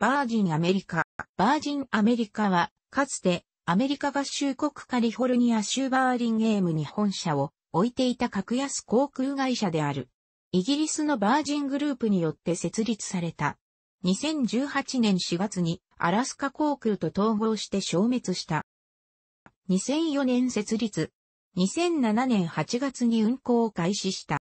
バージンアメリカ。バージンアメリカは、かつて、アメリカ合衆国カリフォルニア州バーリンゲームに本社を置いていた格安航空会社である。イギリスのバージングループによって設立された。2018年4月にアラスカ航空と統合して消滅した。2004年設立。2007年8月に運航を開始した。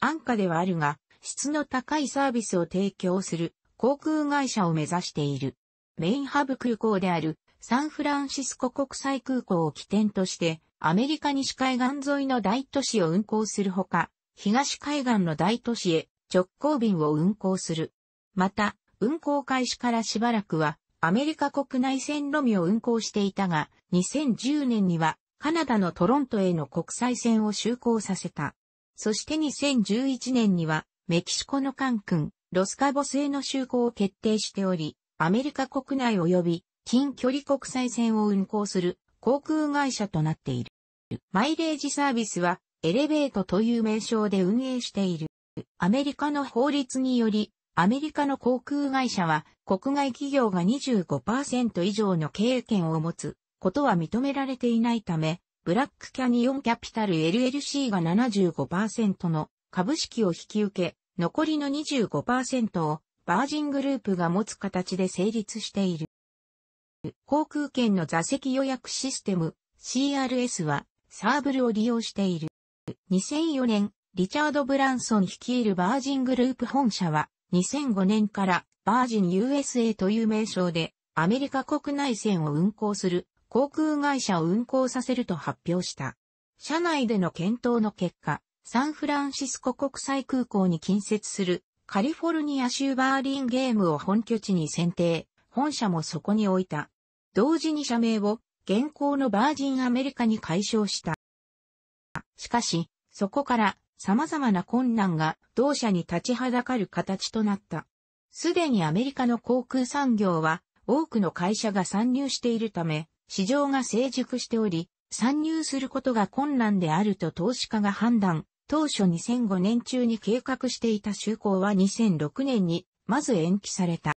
安価ではあるが、質の高いサービスを提供する航空会社を目指している。メインハブ空港であるサンフランシスコ国際空港を起点として、アメリカ西海岸沿いの大都市を運航するほか、東海岸の大都市へ直行便を運航する。また、運航開始からしばらくは、アメリカ国内線のみを運航していたが、2010年には、カナダのトロントへの国際線を就航させた。そして2011年には、メキシコのカンクン、ロスカボ製の就航を決定しており、アメリカ国内及び近距離国際線を運航する航空会社となっている。マイレージサービスはエレベートという名称で運営している。アメリカの法律により、アメリカの航空会社は国外企業が25%以上の経営権を持つことは認められていないため、ブラックキャニオンキャピタル LLC が75%の株式を引き受け、残りの25%をバージングループが持つ形で成立している。航空券の座席予約システム CRS はサーブルを利用している。2004年、リチャード・ブランソン率いるバージングループ本社は2005年からバージン USA という名称でアメリカ国内線を運航する航空会社を運航させると発表した。社内での検討の結果、サンフランシスコ国際空港に近接するカリフォルニア州バーリンゲームを本拠地に選定、本社もそこに置いた。同時に社名を現行のバージンアメリカに解消した。しかし、そこから様々な困難が同社に立ちはだかる形となった。すでにアメリカの航空産業は多くの会社が参入しているため、市場が成熟しており、参入することが困難であると投資家が判断当初2005年中に計画していた就航は2006年に、まず延期された。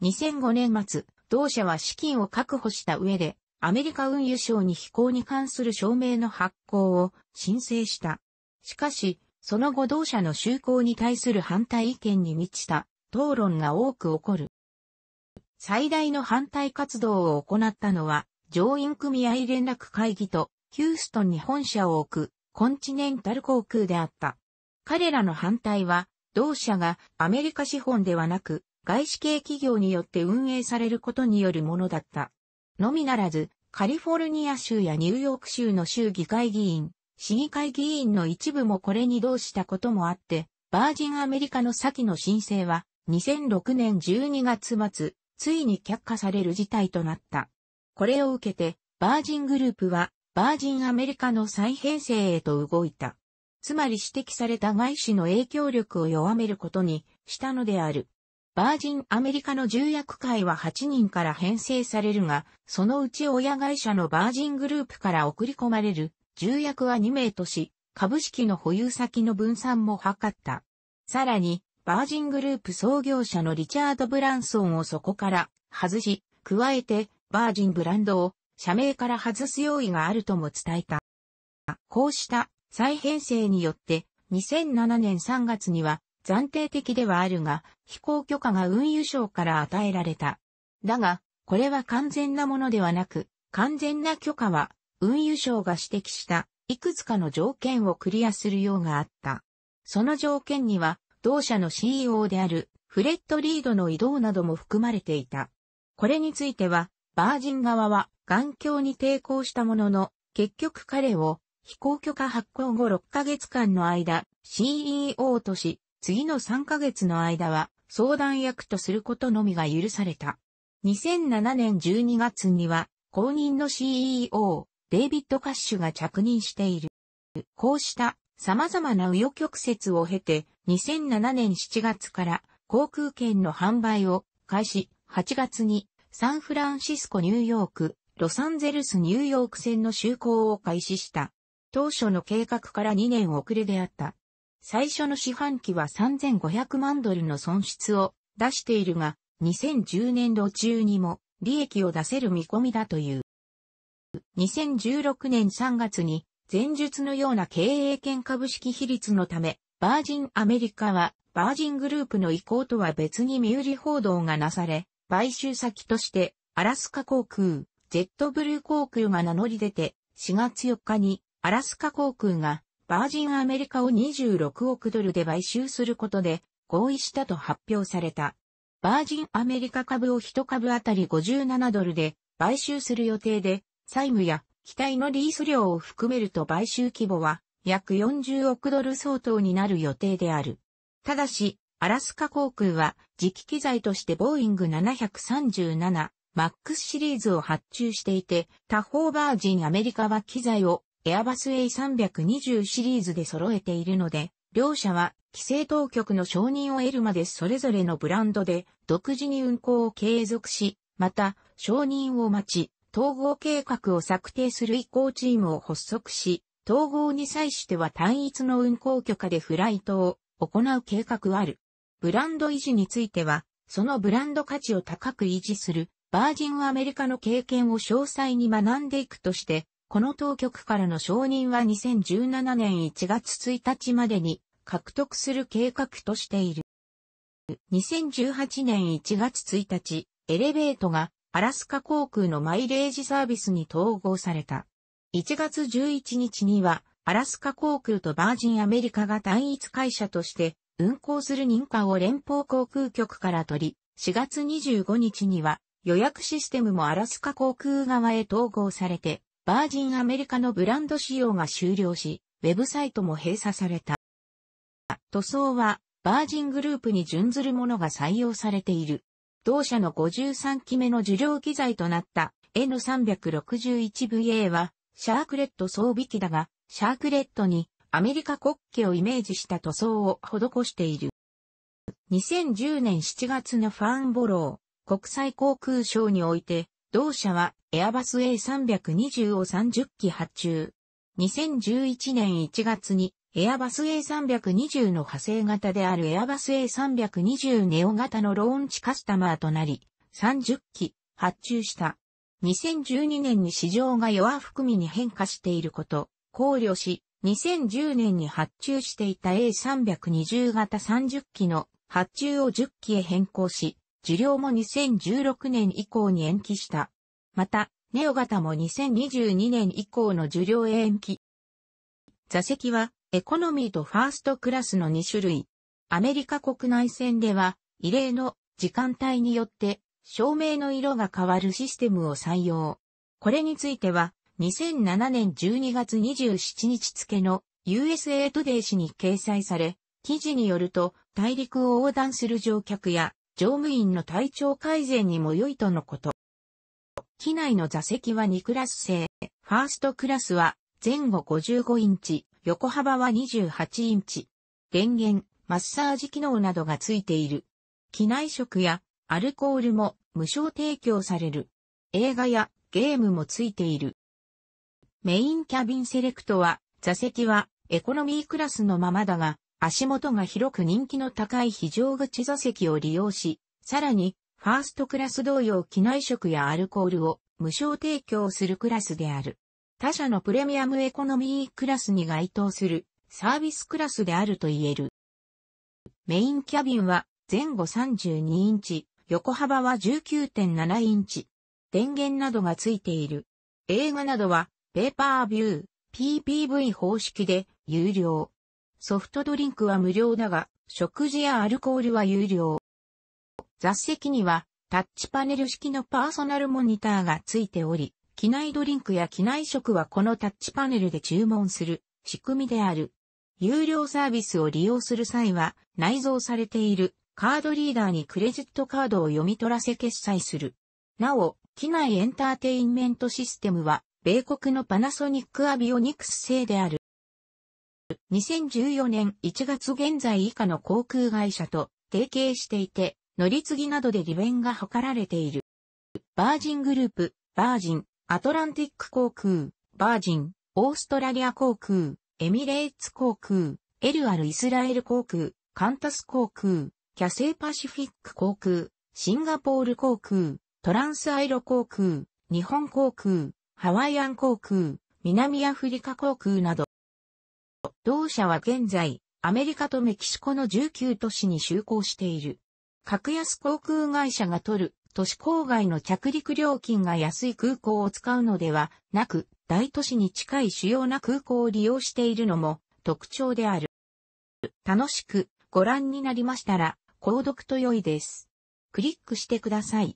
2005年末、同社は資金を確保した上で、アメリカ運輸省に飛行に関する証明の発行を申請した。しかし、その後同社の就航に対する反対意見に満ちた討論が多く起こる。最大の反対活動を行ったのは、乗員組合連絡会議とヒューストンに本社を置くコンチネンタル航空であった。彼らの反対は、同社がアメリカ資本ではなく、外資系企業によって運営されることによるものだった。のみならず、カリフォルニア州やニューヨーク州の州議会議員、市議会議員の一部もこれに同したこともあって、バージンアメリカの先の申請は、2006年12月末、ついに却下される事態となった。これを受けて、バージングループは、バージンアメリカの再編成へと動いた。つまり指摘された外資の影響力を弱めることにしたのである。バージンアメリカの重役会は8人から編成されるが、そのうち親会社のバージングループから送り込まれる重役は2名とし、株式の保有先の分散も図った。さらに、バージングループ創業者のリチャード・ブランソンをそこから外し、加えて、バージンブランドを社名から外す用意があるとも伝えた。こうした再編成によって2007年3月には暫定的ではあるが飛行許可が運輸省から与えられた。だが、これは完全なものではなく、完全な許可は運輸省が指摘したいくつかの条件をクリアするようがあった。その条件には同社の CEO であるフレッド・リードの移動なども含まれていた。これについてはバージン側は眼鏡に抵抗したものの、結局彼を飛行許可発行後6ヶ月間の間、CEO とし、次の3ヶ月の間は相談役とすることのみが許された。2007年12月には、公認の CEO、デイビッド・カッシュが着任している。こうした様々な右翼曲折を経て、2007年7月から航空券の販売を開始、8月にサンフランシスコ・ニューヨーク、ロサンゼルス・ニューヨーク線の就航を開始した。当初の計画から2年遅れであった。最初の四半期は3500万ドルの損失を出しているが、2010年度中にも利益を出せる見込みだという。2016年3月に前述のような経営権株式比率のため、バージンアメリカはバージングループの意向とは別に身売り報道がなされ、買収先として、アラスカ航空、ジェットブルー航空が名乗り出て、4月4日に、アラスカ航空が、バージンアメリカを26億ドルで買収することで、合意したと発表された。バージンアメリカ株を1株あたり57ドルで買収する予定で、債務や機体のリース料を含めると買収規模は約40億ドル相当になる予定である。ただし、アラスカ航空は磁気機材としてボーイング737 MAX シリーズを発注していて、他方バージンアメリカは機材をエアバス A320 シリーズで揃えているので、両社は規制当局の承認を得るまでそれぞれのブランドで独自に運行を継続し、また承認を待ち、統合計画を策定する移行チームを発足し、統合に際しては単一の運行許可でフライトを行う計画ある。ブランド維持については、そのブランド価値を高く維持する、バージンアメリカの経験を詳細に学んでいくとして、この当局からの承認は2017年1月1日までに獲得する計画としている。2018年1月1日、エレベートがアラスカ航空のマイレージサービスに統合された。1月11日にはアラスカ航空とバージンアメリカが単一会社として運航する認可を連邦航空局から取り、4月25日には予約システムもアラスカ航空側へ統合されて、バージンアメリカのブランド使用が終了し、ウェブサイトも閉鎖された。塗装は、バージングループに準ずるものが採用されている。同社の53期目の受領機材となった N361VA は、シャークレット装備機だが、シャークレットにアメリカ国旗をイメージした塗装を施している。2010年7月のファンボロー国際航空ショーにおいて、同社はエアバス A320 を30機発注。2011年1月にエアバス A320 の派生型であるエアバス A320 ネオ型のローンチカスタマーとなり、30機発注した。2012年に市場が弱含みに変化していること、考慮し、2010年に発注していた A320 型30機の発注を10機へ変更し、受領も2016年以降に延期した。また、ネオ型も2022年以降の受領延期。座席は、エコノミーとファーストクラスの2種類。アメリカ国内線では、異例の時間帯によって、照明の色が変わるシステムを採用。これについては、2007年12月27日付の USA Today 誌に掲載され、記事によると、大陸を横断する乗客や乗務員の体調改善にも良いとのこと。機内の座席は2クラス制。ファーストクラスは前後55インチ、横幅は28インチ。電源、マッサージ機能などがついている。機内食やアルコールも無償提供される。映画やゲームもついている。メインキャビンセレクトは、座席はエコノミークラスのままだが、足元が広く人気の高い非常口座席を利用し、さらに、ファーストクラス同様機内食やアルコールを無償提供するクラスである。他社のプレミアムエコノミークラスに該当するサービスクラスであると言える。メインキャビンは前後32インチ、横幅は19.7インチ。電源などがついている。映画などはペーパービュー、PPV 方式で有料。ソフトドリンクは無料だが、食事やアルコールは有料。座席にはタッチパネル式のパーソナルモニターがついており、機内ドリンクや機内食はこのタッチパネルで注文する仕組みである。有料サービスを利用する際は内蔵されているカードリーダーにクレジットカードを読み取らせ決済する。なお、機内エンターテインメントシステムは米国のパナソニックアビオニクス製である。2014年1月現在以下の航空会社と提携していて、乗り継ぎなどで利便が図られている。バージングループ、バージン、アトランティック航空、バージン、オーストラリア航空、エミレーツ航空、エルアルイスラエル航空、カンタス航空、キャセイパシフィック航空、シンガポール航空、トランスアイロ航空、日本航空、ハワイアン航空、南アフリカ航空など、同社は現在、アメリカとメキシコの19都市に就航している。格安航空会社が取る都市郊外の着陸料金が安い空港を使うのではなく、大都市に近い主要な空港を利用しているのも特徴である。楽しくご覧になりましたら、購読と良いです。クリックしてください。